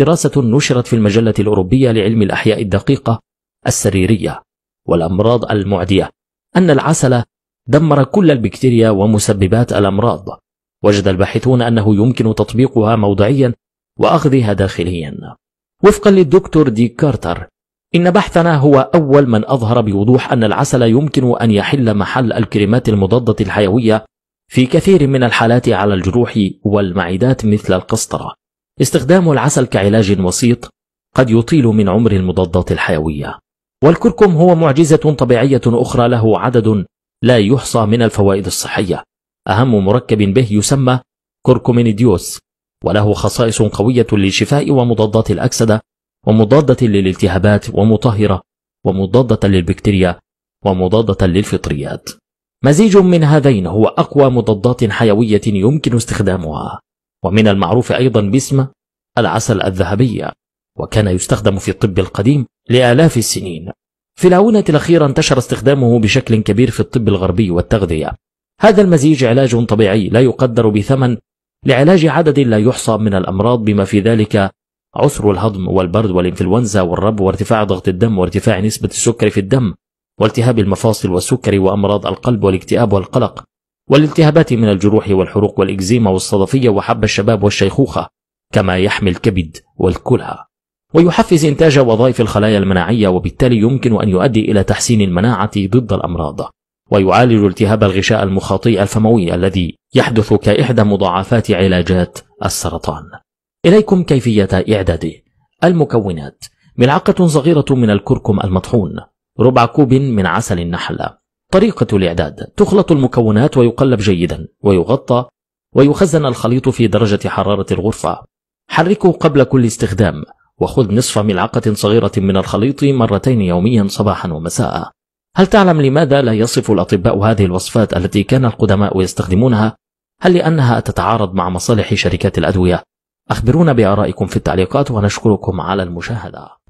دراسة نشرت في المجلة الأوروبية لعلم الأحياء الدقيقة السريرية والأمراض المعدية أن العسل دمر كل البكتيريا ومسببات الأمراض وجد الباحثون أنه يمكن تطبيقها موضعيا وأخذها داخليا وفقا للدكتور دي كارتر إن بحثنا هو أول من أظهر بوضوح أن العسل يمكن أن يحل محل الكريمات المضادة الحيوية في كثير من الحالات على الجروح والمعدات مثل القسطرة استخدام العسل كعلاج وسيط قد يطيل من عمر المضادات الحيوية والكركم هو معجزة طبيعية أخرى له عدد لا يحصى من الفوائد الصحية أهم مركب به يسمى كركومينيديوس وله خصائص قوية للشفاء ومضادات الأكسدة ومضادة للالتهابات ومطهرة ومضادة للبكتيريا ومضادة للفطريات مزيج من هذين هو أقوى مضادات حيوية يمكن استخدامها ومن المعروف أيضا باسم العسل الذهبية وكان يستخدم في الطب القديم لآلاف السنين في الآونة الأخيرة انتشر استخدامه بشكل كبير في الطب الغربي والتغذية هذا المزيج علاج طبيعي لا يقدر بثمن لعلاج عدد لا يحصى من الأمراض بما في ذلك عسر الهضم والبرد والإنفلونزا والرب وارتفاع ضغط الدم وارتفاع نسبة السكر في الدم والتهاب المفاصل والسكري وأمراض القلب والاكتئاب والقلق والالتهابات من الجروح والحروق والإكزيما والصدفية وحب الشباب والشيخوخة كما يحمي الكبد والكلها ويحفز إنتاج وظائف الخلايا المناعية وبالتالي يمكن أن يؤدي إلى تحسين المناعة ضد الأمراض ويعالج التهاب الغشاء المخاطي الفموي الذي يحدث كإحدى مضاعفات علاجات السرطان إليكم كيفية إعداده المكونات ملعقة صغيرة من الكركم المطحون ربع كوب من عسل النحل طريقة الإعداد تخلط المكونات ويقلب جيدا ويغطى ويخزن الخليط في درجة حرارة الغرفة حركه قبل كل استخدام وخذ نصف ملعقة صغيرة من الخليط مرتين يوميا صباحا ومساء هل تعلم لماذا لا يصف الأطباء هذه الوصفات التي كان القدماء يستخدمونها؟ هل لأنها تتعارض مع مصالح شركات الأدوية؟ أخبرونا بآرائكم في التعليقات ونشكركم على المشاهدة